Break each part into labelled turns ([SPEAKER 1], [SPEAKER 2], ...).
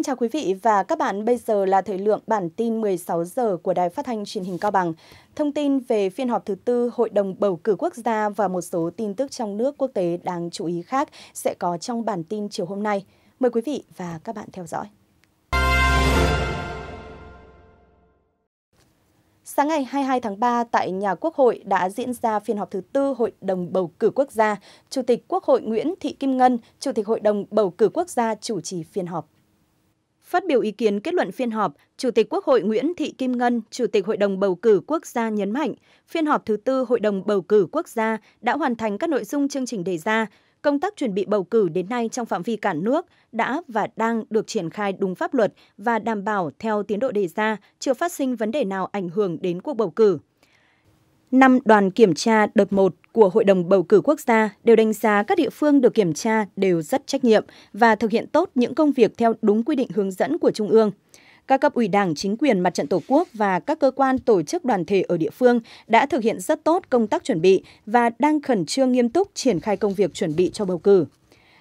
[SPEAKER 1] Xin chào quý vị và các bạn, bây giờ là thời lượng bản tin 16 giờ của Đài Phát thanh Truyền hình Cao Bằng. Thông tin về phiên họp thứ tư Hội đồng bầu cử quốc gia và một số tin tức trong nước quốc tế đáng chú ý khác sẽ có trong bản tin chiều hôm nay. Mời quý vị và các bạn theo dõi. Sáng ngày 22 tháng 3 tại nhà Quốc hội đã diễn ra phiên họp thứ tư Hội đồng bầu cử quốc gia. Chủ tịch Quốc hội Nguyễn Thị Kim Ngân, Chủ tịch Hội đồng bầu cử quốc gia chủ trì phiên họp. Phát biểu ý kiến kết luận phiên họp, Chủ tịch Quốc hội Nguyễn Thị Kim Ngân, Chủ tịch Hội đồng Bầu cử Quốc gia nhấn mạnh, phiên họp thứ tư Hội đồng Bầu cử Quốc gia đã hoàn thành các nội dung chương trình đề ra. Công tác chuẩn bị bầu cử đến nay trong phạm vi cả nước đã và đang được triển khai đúng pháp luật và đảm bảo theo tiến độ đề ra, chưa phát sinh vấn đề nào ảnh hưởng đến cuộc bầu cử năm đoàn kiểm tra đợt 1 của Hội đồng Bầu cử Quốc gia đều đánh giá các địa phương được kiểm tra đều rất trách nhiệm và thực hiện tốt những công việc theo đúng quy định hướng dẫn của Trung ương. Các cấp ủy đảng, chính quyền, mặt trận Tổ quốc và các cơ quan tổ chức đoàn thể ở địa phương đã thực hiện rất tốt công tác chuẩn bị và đang khẩn trương nghiêm túc triển khai công việc chuẩn bị cho bầu cử.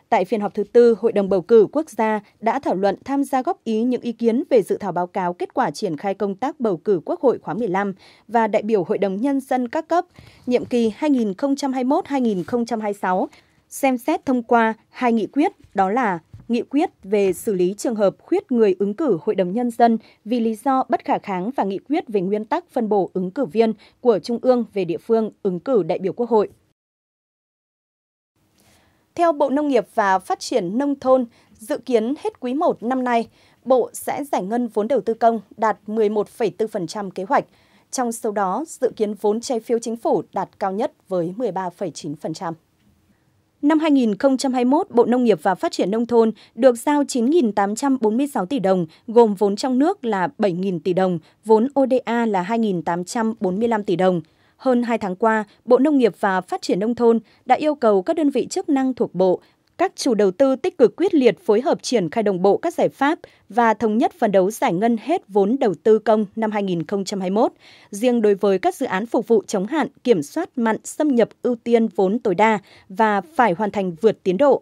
[SPEAKER 1] Tại phiên họp thứ tư, Hội đồng bầu cử quốc gia đã thảo luận tham gia góp ý những ý kiến về dự thảo báo cáo kết quả triển khai công tác bầu cử Quốc hội khóa 15 và đại biểu Hội đồng Nhân dân các cấp, nhiệm kỳ 2021-2026, xem xét thông qua hai nghị quyết, đó là nghị quyết về xử lý trường hợp khuyết người ứng cử Hội đồng Nhân dân vì lý do bất khả kháng và nghị quyết về nguyên tắc phân bổ ứng cử viên của Trung ương về địa phương ứng cử đại biểu Quốc hội. Theo Bộ Nông nghiệp và Phát triển Nông thôn, dự kiến hết quý 1 năm nay, Bộ sẽ giải ngân vốn đầu tư công đạt 11,4% kế hoạch. Trong số đó, dự kiến vốn trái phiếu chính phủ đạt cao nhất với 13,9%. Năm 2021, Bộ Nông nghiệp và Phát triển Nông thôn được giao 9.846 tỷ đồng, gồm vốn trong nước là 7.000 tỷ đồng, vốn ODA là 2.845 tỷ đồng. Hơn 2 tháng qua, Bộ Nông nghiệp và Phát triển Nông thôn đã yêu cầu các đơn vị chức năng thuộc Bộ, các chủ đầu tư tích cực quyết liệt phối hợp triển khai đồng bộ các giải pháp và thống nhất phần đấu giải ngân hết vốn đầu tư công năm 2021. Riêng đối với các dự án phục vụ chống hạn, kiểm soát mặn, xâm nhập ưu tiên vốn tối đa và phải hoàn thành vượt tiến độ.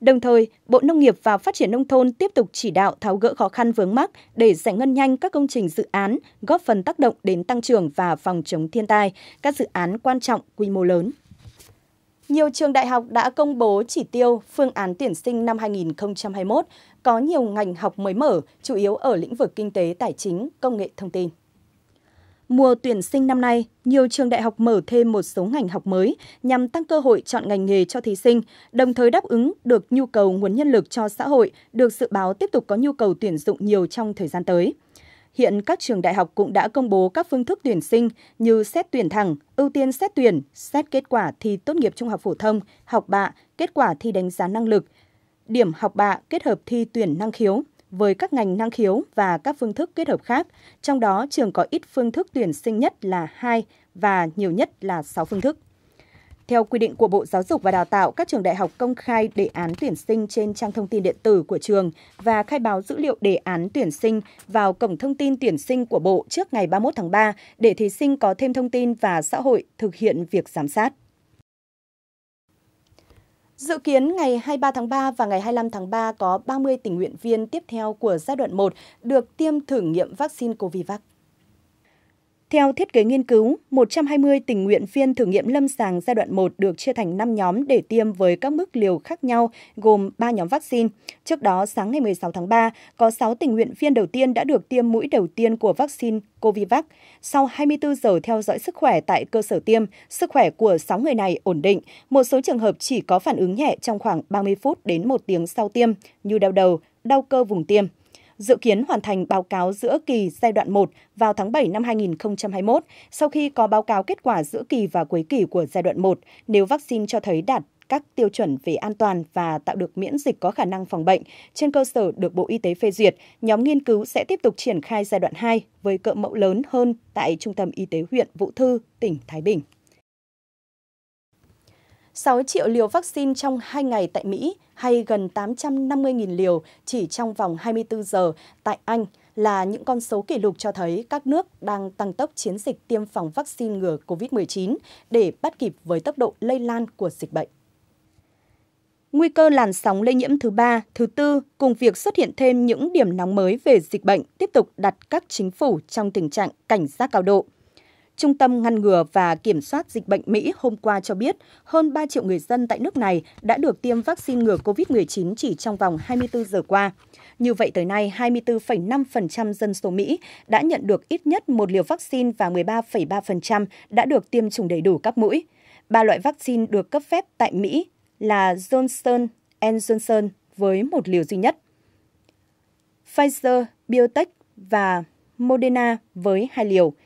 [SPEAKER 1] Đồng thời, Bộ Nông nghiệp và Phát triển Nông thôn tiếp tục chỉ đạo tháo gỡ khó khăn vướng mắc để giải ngân nhanh các công trình dự án, góp phần tác động đến tăng trưởng và phòng chống thiên tai, các dự án quan trọng quy mô lớn. Nhiều trường đại học đã công bố chỉ tiêu phương án tuyển sinh năm 2021, có nhiều ngành học mới mở, chủ yếu ở lĩnh vực kinh tế, tài chính, công nghệ thông tin. Mùa tuyển sinh năm nay, nhiều trường đại học mở thêm một số ngành học mới nhằm tăng cơ hội chọn ngành nghề cho thí sinh, đồng thời đáp ứng được nhu cầu nguồn nhân lực cho xã hội được dự báo tiếp tục có nhu cầu tuyển dụng nhiều trong thời gian tới. Hiện các trường đại học cũng đã công bố các phương thức tuyển sinh như xét tuyển thẳng, ưu tiên xét tuyển, xét kết quả thi tốt nghiệp trung học phổ thông, học bạ, kết quả thi đánh giá năng lực, điểm học bạ kết hợp thi tuyển năng khiếu, với các ngành năng khiếu và các phương thức kết hợp khác, trong đó trường có ít phương thức tuyển sinh nhất là 2 và nhiều nhất là 6 phương thức. Theo quy định của Bộ Giáo dục và Đào tạo, các trường đại học công khai đề án tuyển sinh trên trang thông tin điện tử của trường và khai báo dữ liệu đề án tuyển sinh vào cổng thông tin tuyển sinh của Bộ trước ngày 31 tháng 3 để thí sinh có thêm thông tin và xã hội thực hiện việc giám sát. Dự kiến ngày 23 tháng 3 và ngày 25 tháng 3 có 30 tình nguyện viên tiếp theo của giai đoạn 1 được tiêm thử nghiệm vaccine Covid Covivac. Theo thiết kế nghiên cứu, 120 tình nguyện viên thử nghiệm lâm sàng giai đoạn 1 được chia thành 5 nhóm để tiêm với các mức liều khác nhau, gồm 3 nhóm vaccine. Trước đó, sáng ngày 16 tháng 3, có 6 tình nguyện viên đầu tiên đã được tiêm mũi đầu tiên của vaccine Covivac. Sau 24 giờ theo dõi sức khỏe tại cơ sở tiêm, sức khỏe của 6 người này ổn định. Một số trường hợp chỉ có phản ứng nhẹ trong khoảng 30 phút đến 1 tiếng sau tiêm, như đau đầu, đau cơ vùng tiêm dự kiến hoàn thành báo cáo giữa kỳ giai đoạn 1 vào tháng 7 năm 2021, sau khi có báo cáo kết quả giữa kỳ và cuối kỳ của giai đoạn 1, nếu vaccine cho thấy đạt các tiêu chuẩn về an toàn và tạo được miễn dịch có khả năng phòng bệnh trên cơ sở được Bộ Y tế phê duyệt, nhóm nghiên cứu sẽ tiếp tục triển khai giai đoạn 2 với cỡ mẫu lớn hơn tại Trung tâm Y tế huyện Vũ Thư, tỉnh Thái Bình. 6 triệu liều vaccine trong 2 ngày tại Mỹ hay gần 850.000 liều chỉ trong vòng 24 giờ tại Anh là những con số kỷ lục cho thấy các nước đang tăng tốc chiến dịch tiêm phòng vaccine ngừa COVID-19 để bắt kịp với tốc độ lây lan của dịch bệnh. Nguy cơ làn sóng lây nhiễm thứ ba, thứ tư cùng việc xuất hiện thêm những điểm nóng mới về dịch bệnh tiếp tục đặt các chính phủ trong tình trạng cảnh giác cao độ. Trung tâm ngăn ngừa và kiểm soát dịch bệnh Mỹ hôm qua cho biết hơn 3 triệu người dân tại nước này đã được tiêm vaccine ngừa COVID-19 chỉ trong vòng 24 giờ qua. Như vậy, tới nay, 24,5% dân số Mỹ đã nhận được ít nhất một liều vaccine và 13,3% đã được tiêm chủng đầy đủ các mũi. Ba loại vaccine được cấp phép tại Mỹ là Johnson Johnson với một liều duy nhất, Pfizer, BioNTech và Moderna với hai liều –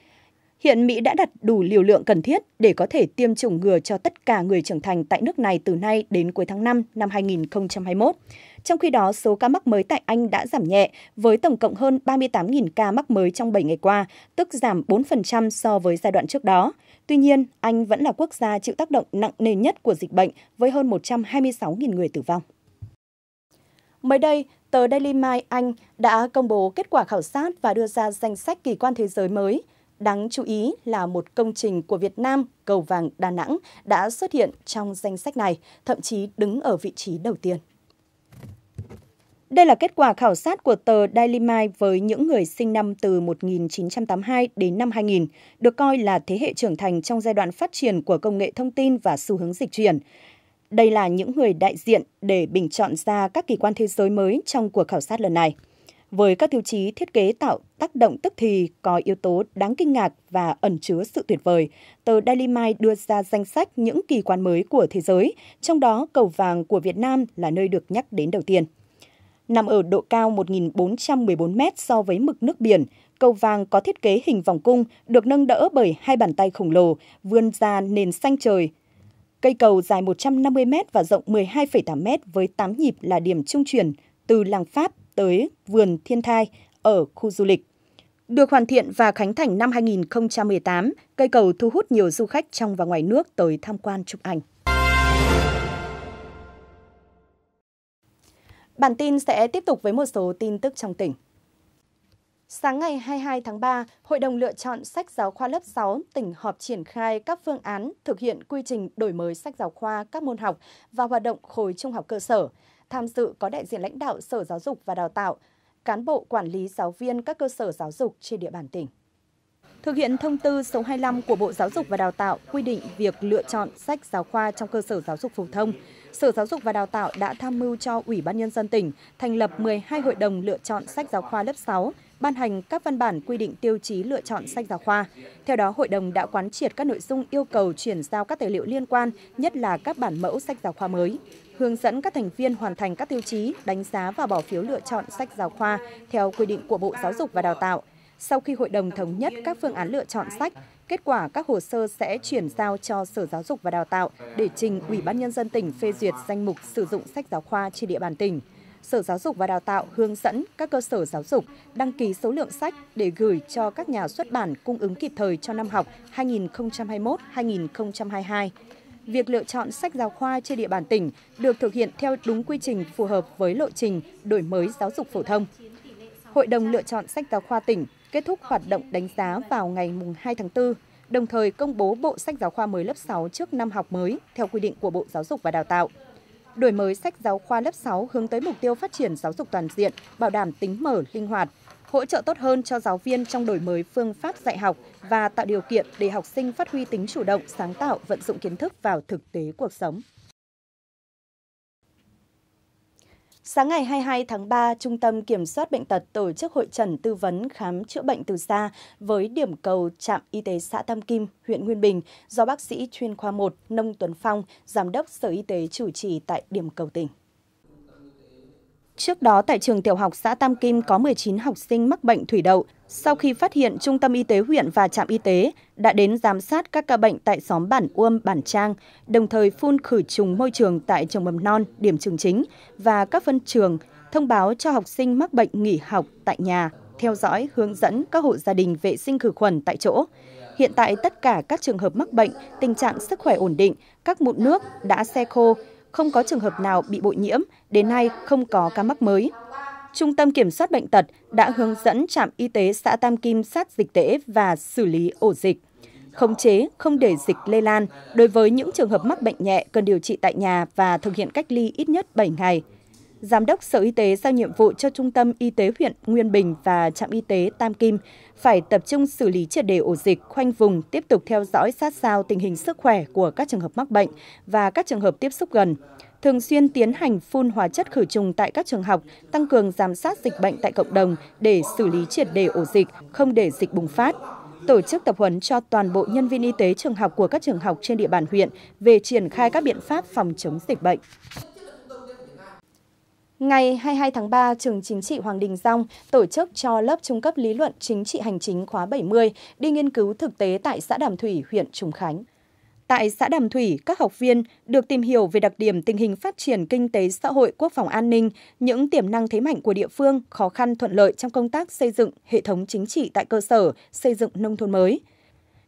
[SPEAKER 1] Hiện Mỹ đã đặt đủ liều lượng cần thiết để có thể tiêm chủng ngừa cho tất cả người trưởng thành tại nước này từ nay đến cuối tháng 5 năm 2021. Trong khi đó, số ca mắc mới tại Anh đã giảm nhẹ với tổng cộng hơn 38.000 ca mắc mới trong 7 ngày qua, tức giảm 4% so với giai đoạn trước đó. Tuy nhiên, Anh vẫn là quốc gia chịu tác động nặng nề nhất của dịch bệnh với hơn 126.000 người tử vong. Mới đây, tờ Daily Mail Anh đã công bố kết quả khảo sát và đưa ra danh sách kỳ quan thế giới mới – Đáng chú ý là một công trình của Việt Nam, cầu vàng Đà Nẵng, đã xuất hiện trong danh sách này, thậm chí đứng ở vị trí đầu tiên. Đây là kết quả khảo sát của tờ Daily Mail với những người sinh năm từ 1982 đến năm 2000, được coi là thế hệ trưởng thành trong giai đoạn phát triển của công nghệ thông tin và xu hướng dịch chuyển. Đây là những người đại diện để bình chọn ra các kỳ quan thế giới mới trong cuộc khảo sát lần này với các tiêu chí thiết kế tạo tác động tức thì có yếu tố đáng kinh ngạc và ẩn chứa sự tuyệt vời. Tờ Daily Mail đưa ra danh sách những kỳ quan mới của thế giới, trong đó cầu vàng của Việt Nam là nơi được nhắc đến đầu tiên. Nằm ở độ cao 1.414 m so với mực nước biển, cầu vàng có thiết kế hình vòng cung được nâng đỡ bởi hai bàn tay khổng lồ vươn ra nền xanh trời Cây cầu dài 150m và rộng 12,8m với 8 nhịp là điểm trung chuyển từ làng Pháp tới vườn thiên thai ở khu du lịch. Được hoàn thiện và khánh thành năm 2018, cây cầu thu hút nhiều du khách trong và ngoài nước tới tham quan chụp ảnh. Bản tin sẽ tiếp tục với một số tin tức trong tỉnh. Sáng ngày 22 tháng 3, Hội đồng lựa chọn sách giáo khoa lớp 6 tỉnh họp triển khai các phương án thực hiện quy trình đổi mới sách giáo khoa các môn học và hoạt động khối trung học cơ sở tham dự có đại diện lãnh đạo Sở Giáo dục và Đào tạo, cán bộ quản lý giáo viên các cơ sở giáo dục trên địa bàn tỉnh. Thực hiện thông tư số 25 của Bộ Giáo dục và Đào tạo quy định việc lựa chọn sách giáo khoa trong cơ sở giáo dục phổ thông, Sở Giáo dục và Đào tạo đã tham mưu cho Ủy ban Nhân dân tỉnh thành lập 12 hội đồng lựa chọn sách giáo khoa lớp 6, ban hành các văn bản quy định tiêu chí lựa chọn sách giáo khoa. Theo đó, hội đồng đã quán triệt các nội dung yêu cầu chuyển giao các tài liệu liên quan, nhất là các bản mẫu sách giáo khoa mới hướng dẫn các thành viên hoàn thành các tiêu chí, đánh giá và bỏ phiếu lựa chọn sách giáo khoa theo quy định của Bộ Giáo dục và Đào tạo. Sau khi hội đồng thống nhất các phương án lựa chọn sách, kết quả các hồ sơ sẽ chuyển giao cho Sở Giáo dục và Đào tạo để trình Ủy ban nhân dân tỉnh phê duyệt danh mục sử dụng sách giáo khoa trên địa bàn tỉnh. Sở Giáo dục và Đào tạo hướng dẫn các cơ sở giáo dục đăng ký số lượng sách để gửi cho các nhà xuất bản cung ứng kịp thời cho năm học 2021-2022 việc lựa chọn sách giáo khoa trên địa bàn tỉnh được thực hiện theo đúng quy trình phù hợp với lộ trình đổi mới giáo dục phổ thông. Hội đồng lựa chọn sách giáo khoa tỉnh kết thúc hoạt động đánh giá vào ngày 2 tháng 4, đồng thời công bố bộ sách giáo khoa mới lớp 6 trước năm học mới theo quy định của Bộ Giáo dục và Đào tạo. Đổi mới sách giáo khoa lớp 6 hướng tới mục tiêu phát triển giáo dục toàn diện, bảo đảm tính mở, linh hoạt, hỗ trợ tốt hơn cho giáo viên trong đổi mới phương pháp dạy học và tạo điều kiện để học sinh phát huy tính chủ động, sáng tạo, vận dụng kiến thức vào thực tế cuộc sống. Sáng ngày 22 tháng 3, Trung tâm Kiểm soát Bệnh tật tổ chức hội trần tư vấn khám chữa bệnh từ xa với điểm cầu trạm y tế xã Tam Kim, huyện Nguyên Bình do bác sĩ chuyên khoa 1 Nông Tuấn Phong, Giám đốc Sở Y tế chủ trì tại điểm cầu tỉnh. Trước đó tại trường tiểu học xã Tam Kim có 19 học sinh mắc bệnh thủy đậu. Sau khi phát hiện, Trung tâm Y tế huyện và trạm y tế đã đến giám sát các ca bệnh tại xóm Bản Uông, Bản Trang, đồng thời phun khử trùng môi trường tại trường mầm non, điểm trường chính và các phân trường, thông báo cho học sinh mắc bệnh nghỉ học tại nhà, theo dõi, hướng dẫn các hộ gia đình vệ sinh khử khuẩn tại chỗ. Hiện tại tất cả các trường hợp mắc bệnh, tình trạng sức khỏe ổn định, các mụn nước đã xe khô, không có trường hợp nào bị bội nhiễm, đến nay không có ca mắc mới. Trung tâm Kiểm soát Bệnh tật đã hướng dẫn trạm y tế xã Tam Kim sát dịch tễ và xử lý ổ dịch. Khống chế, không để dịch lây lan, đối với những trường hợp mắc bệnh nhẹ cần điều trị tại nhà và thực hiện cách ly ít nhất 7 ngày. Giám đốc Sở Y tế giao nhiệm vụ cho Trung tâm Y tế huyện Nguyên Bình và Trạm Y tế Tam Kim phải tập trung xử lý triệt đề ổ dịch, khoanh vùng, tiếp tục theo dõi sát sao tình hình sức khỏe của các trường hợp mắc bệnh và các trường hợp tiếp xúc gần thường xuyên tiến hành phun hóa chất khử trùng tại các trường học, tăng cường giám sát dịch bệnh tại cộng đồng để xử lý triệt đề ổ dịch, không để dịch bùng phát. Tổ chức tập huấn cho toàn bộ nhân viên y tế trường học của các trường học trên địa bàn huyện về triển khai các biện pháp phòng chống dịch bệnh. Ngày 22 tháng 3, Trường Chính trị Hoàng Đình Dong tổ chức cho lớp trung cấp lý luận chính trị hành chính khóa 70 đi nghiên cứu thực tế tại xã Đàm Thủy, huyện Trùng Khánh. Tại xã Đàm Thủy, các học viên được tìm hiểu về đặc điểm tình hình phát triển kinh tế xã hội quốc phòng an ninh, những tiềm năng thế mạnh của địa phương, khó khăn thuận lợi trong công tác xây dựng hệ thống chính trị tại cơ sở, xây dựng nông thôn mới –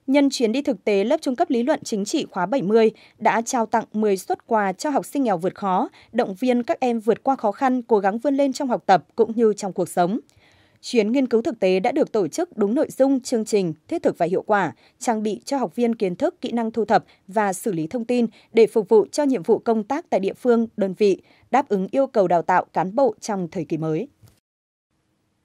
[SPEAKER 1] nhân chuyến đi thực tế lớp trung cấp lý luận chính trị khóa 70 đã trao tặng 10 suất quà cho học sinh nghèo vượt khó, động viên các em vượt qua khó khăn, cố gắng vươn lên trong học tập cũng như trong cuộc sống. Chuyến nghiên cứu thực tế đã được tổ chức đúng nội dung, chương trình, thiết thực và hiệu quả, trang bị cho học viên kiến thức, kỹ năng thu thập và xử lý thông tin để phục vụ cho nhiệm vụ công tác tại địa phương, đơn vị, đáp ứng yêu cầu đào tạo cán bộ trong thời kỳ mới.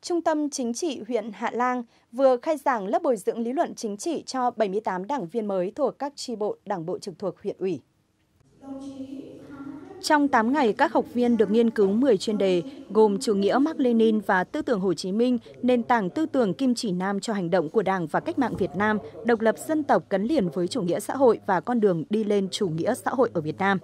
[SPEAKER 1] Trung tâm Chính trị huyện Hạ Lang vừa khai giảng lớp bồi dưỡng lý luận chính trị cho 78 đảng viên mới thuộc các tri bộ đảng bộ trực thuộc huyện ủy. Trong 8 ngày, các học viên được nghiên cứu 10 chuyên đề gồm chủ nghĩa Mark Lenin và tư tưởng Hồ Chí Minh, nền tảng tư tưởng kim chỉ nam cho hành động của Đảng và cách mạng Việt Nam, độc lập dân tộc gắn liền với chủ nghĩa xã hội và con đường đi lên chủ nghĩa xã hội ở Việt Nam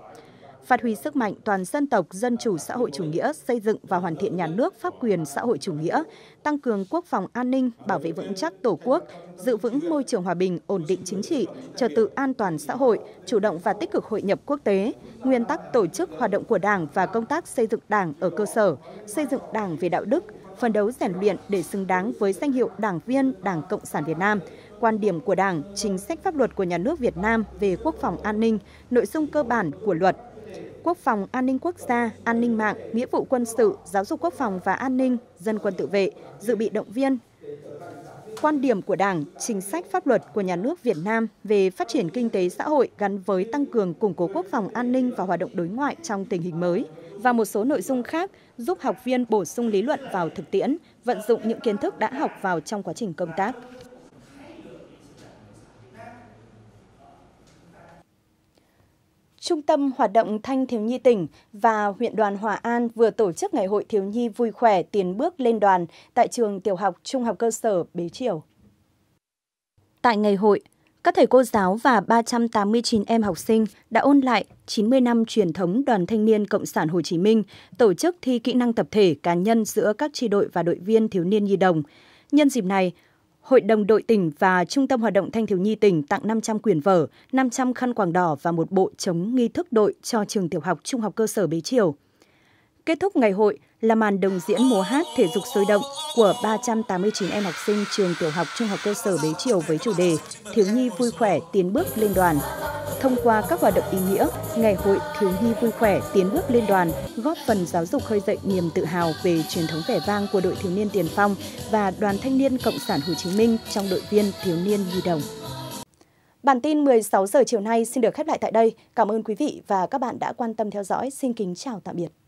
[SPEAKER 1] phát huy sức mạnh toàn dân tộc dân chủ xã hội chủ nghĩa, xây dựng và hoàn thiện nhà nước pháp quyền xã hội chủ nghĩa, tăng cường quốc phòng an ninh, bảo vệ vững chắc Tổ quốc, giữ vững môi trường hòa bình, ổn định chính trị, trật tự an toàn xã hội, chủ động và tích cực hội nhập quốc tế, nguyên tắc tổ chức hoạt động của Đảng và công tác xây dựng Đảng ở cơ sở, xây dựng Đảng về đạo đức, phấn đấu rèn luyện để xứng đáng với danh hiệu Đảng viên Đảng Cộng sản Việt Nam, quan điểm của Đảng, chính sách pháp luật của nhà nước Việt Nam về quốc phòng an ninh, nội dung cơ bản của luật quốc phòng an ninh quốc gia, an ninh mạng, nghĩa vụ quân sự, giáo dục quốc phòng và an ninh, dân quân tự vệ, dự bị động viên, quan điểm của Đảng, chính sách pháp luật của nhà nước Việt Nam về phát triển kinh tế xã hội gắn với tăng cường củng cố quốc phòng an ninh và hoạt động đối ngoại trong tình hình mới và một số nội dung khác giúp học viên bổ sung lý luận vào thực tiễn, vận dụng những kiến thức đã học vào trong quá trình công tác. Trung tâm Hoạt động Thanh Thiếu Nhi tỉnh và huyện đoàn Hòa An vừa tổ chức Ngày hội Thiếu Nhi vui khỏe tiến bước lên đoàn tại trường tiểu học trung học cơ sở Bế Triều. Tại ngày hội, các thầy cô giáo và 389 em học sinh đã ôn lại 90 năm truyền thống Đoàn Thanh niên Cộng sản Hồ Chí Minh tổ chức thi kỹ năng tập thể cá nhân giữa các tri đội và đội viên thiếu niên nhi đồng. Nhân dịp này, Hội đồng đội tỉnh và Trung tâm Hoạt động Thanh thiếu nhi tỉnh tặng 500 quyển vở, 500 khăn quàng đỏ và một bộ chống nghi thức đội cho trường tiểu học trung học cơ sở Bế Triều. Kết thúc ngày hội là màn đồng diễn múa hát thể dục sôi động của 389 em học sinh trường tiểu học trung học cơ sở Bế Triều với chủ đề Thiếu nhi vui khỏe tiến bước lên đoàn thông qua các hoạt động ý nghĩa, ngày hội thiếu nhi vui khỏe tiến bước liên đoàn, góp phần giáo dục khơi dậy niềm tự hào về truyền thống vẻ vang của đội thiếu niên tiền phong và đoàn thanh niên Cộng sản Hồ Chí Minh trong đội viên thiếu niên nhi đồng. Bản tin 16 giờ chiều nay xin được khép lại tại đây. Cảm ơn quý vị và các bạn đã quan tâm theo dõi. Xin kính chào tạm biệt.